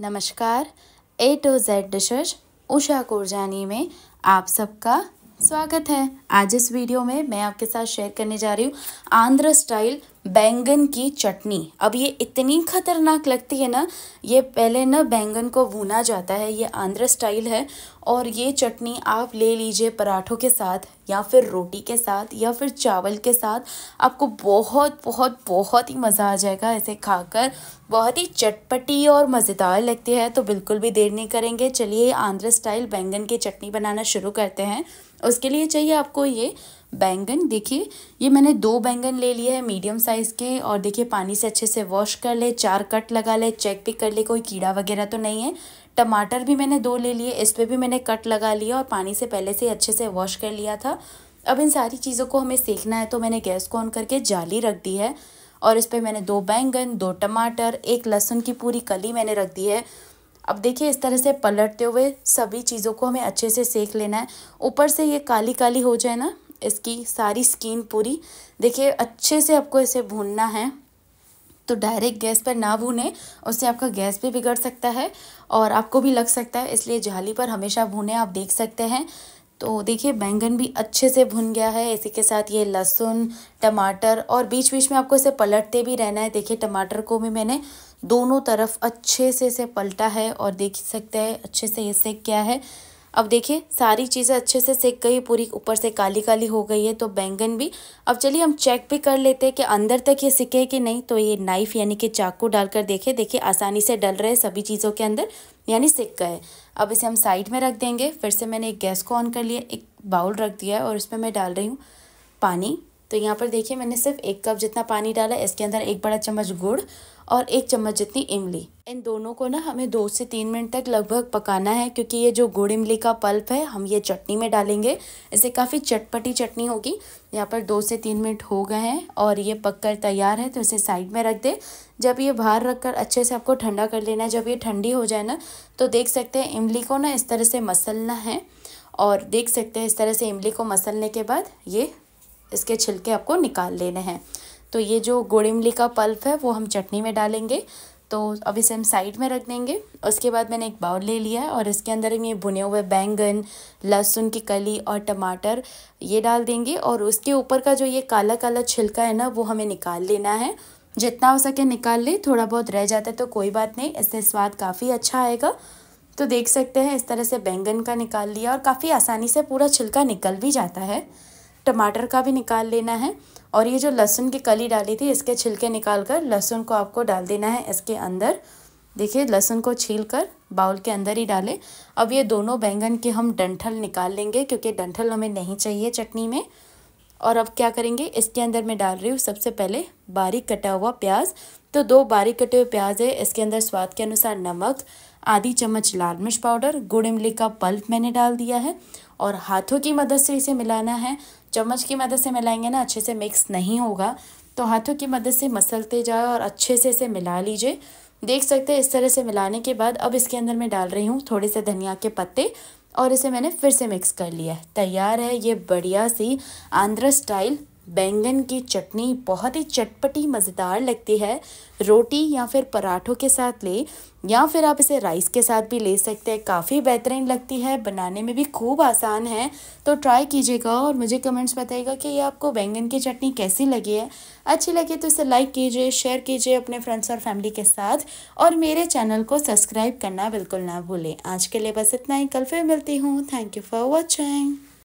नमस्कार A to Z dishes Usha Kurjani में आप सबका स्वागत है आज इस वीडियो में मैं आपके साथ शेयर करने जा रही हूँ आंध्र स्टाइल बैंगन की चटनी अब ये इतनी खतरनाक लगती है ना ये पहले ना बैंगन को भुना जाता है ये आंध्र स्टाइल है और ये चटनी आप ले लीजिए पराठों के साथ या फिर रोटी के साथ या फिर चावल के साथ आपको बहुत बहुत बहुत ही मज़ा आ जाएगा इसे खाकर बहुत ही चटपटी और मज़ेदार लगती है तो बिल्कुल भी देर नहीं करेंगे चलिए आंध्र स्टाइल बैंगन की चटनी बनाना शुरू करते हैं उसके लिए चाहिए आपको ये बैंगन देखिए ये मैंने दो बैंगन ले लिए हैं मीडियम साइज़ के और देखिए पानी से अच्छे से वॉश कर ले चार कट लगा ले चेक भी कर ले कोई कीड़ा वगैरह तो नहीं है टमाटर भी मैंने दो ले लिए इस पर भी मैंने कट लगा लिया और पानी से पहले से अच्छे से वॉश कर लिया था था अब इन सारी चीज़ों को हमें सेकना है तो मैंने गैस को ऑन करके जाली रख दी है और इस पर मैंने दो बैंगन दो टमाटर एक लहसुन की पूरी कली मैंने रख दी है अब देखिए इस तरह से पलटते हुए सभी चीज़ों को हमें अच्छे से सेक लेना है ऊपर से ये काली काली हो जाए ना इसकी सारी स्किन पूरी देखिए अच्छे से आपको इसे भूनना है तो डायरेक्ट गैस पर ना भूने उससे आपका गैस भी बिगड़ सकता है और आपको भी लग सकता है इसलिए जाली पर हमेशा भूने आप देख सकते हैं तो देखिए बैंगन भी अच्छे से भुन गया है इसी के साथ ये लहसुन टमाटर और बीच बीच में आपको इसे पलटते भी रहना है देखिए टमाटर को भी मैंने दोनों तरफ अच्छे से इसे पलटा है और देख सकते हैं अच्छे से ये सेक क्या है अब देखिए सारी चीज़ें अच्छे से सेक गई पूरी ऊपर से काली काली हो गई है तो बैंगन भी अब चलिए हम चेक भी कर लेते हैं कि अंदर तक ये सिके कि नहीं तो ये नाइफ़ यानी कि चाकू डालकर देखे देखिए आसानी से डल रहे सभी चीज़ों के अंदर यानी सिक गए अब इसे हम साइड में रख देंगे फिर से मैंने एक गैस को ऑन कर लिया एक बाउल रख दिया है और उसमें मैं डाल रही हूँ पानी तो यहाँ पर देखिए मैंने सिर्फ एक कप जितना पानी डाला इसके अंदर एक बड़ा चम्मच गुड़ और एक चम्मच जितनी इमली इन दोनों को ना हमें दो से तीन मिनट तक लगभग पकाना है क्योंकि ये जो गुड़ इमली का पल्प है हम ये चटनी में डालेंगे इसे काफ़ी चटपटी चटनी होगी यहाँ पर दो से तीन मिनट हो गए हैं और ये पककर तैयार है तो इसे साइड में रख दें जब ये बाहर रख कर अच्छे से आपको ठंडा कर लेना है जब ये ठंडी हो जाए ना तो देख सकते हैं इमली को ना इस तरह से मसलना है और देख सकते हैं इस तरह से इमली को मसलने के बाद ये इसके छिलके आपको निकाल लेने हैं तो ये जो गोड़ी इमली का पल्प है वो हम चटनी में डालेंगे तो अब इसे हम साइड में रख देंगे उसके बाद मैंने एक बाउल ले लिया है और इसके अंदर हम ये भुने हुए बैंगन लहसुन की कली और टमाटर ये डाल देंगे और उसके ऊपर का जो ये काला काला छिलका है ना वो हमें निकाल लेना है जितना हो सके निकाल ले थोड़ा बहुत रह जाता है तो कोई बात नहीं इससे स्वाद काफ़ी अच्छा आएगा तो देख सकते हैं इस तरह से बैंगन का निकाल लिया और काफ़ी आसानी से पूरा छिलका निकल भी जाता है टमाटर का भी निकाल लेना है और ये जो लहसुन की कली डाली थी इसके छिलके निकाल कर लहसुन को आपको डाल देना है इसके अंदर देखिए लहसुन को छील कर बाउल के अंदर ही डालें अब ये दोनों बैंगन के हम डंठल निकाल लेंगे क्योंकि डंठल हमें नहीं चाहिए चटनी में और अब क्या करेंगे इसके अंदर मैं डाल रही हूँ सबसे पहले बारीक कटा हुआ प्याज तो दो बारीक कटे हुए प्याज है इसके अंदर स्वाद के अनुसार नमक आधी चम्मच लाल मिर्च पाउडर गुड़ इमली का पल्प मैंने डाल दिया है और हाथों की मदद से इसे मिलाना है चम्मच की मदद से मिलाएंगे ना अच्छे से मिक्स नहीं होगा तो हाथों की मदद से मसलते जाए और अच्छे से इसे मिला लीजिए देख सकते हैं इस तरह से मिलाने के बाद अब इसके अंदर मैं डाल रही हूँ थोड़े से धनिया के पत्ते और इसे मैंने फिर से मिक्स कर लिया है तैयार है ये बढ़िया सी आंध्र स्टाइल बैंगन की चटनी बहुत ही चटपटी मज़ेदार लगती है रोटी या फिर पराठों के साथ ले या फिर आप इसे राइस के साथ भी ले सकते हैं काफ़ी बेहतरीन लगती है बनाने में भी खूब आसान है तो ट्राई कीजिएगा और मुझे कमेंट्स बताइएगा कि ये आपको बैंगन की चटनी कैसी लगी है अच्छी लगी तो इसे लाइक कीजिए शेयर कीजिए अपने फ्रेंड्स और फैमिली के साथ और मेरे चैनल को सब्सक्राइब करना बिल्कुल ना भूलें आज के लिए बस इतना ही कल फिर मिलती हूँ थैंक यू फॉर वॉचिंग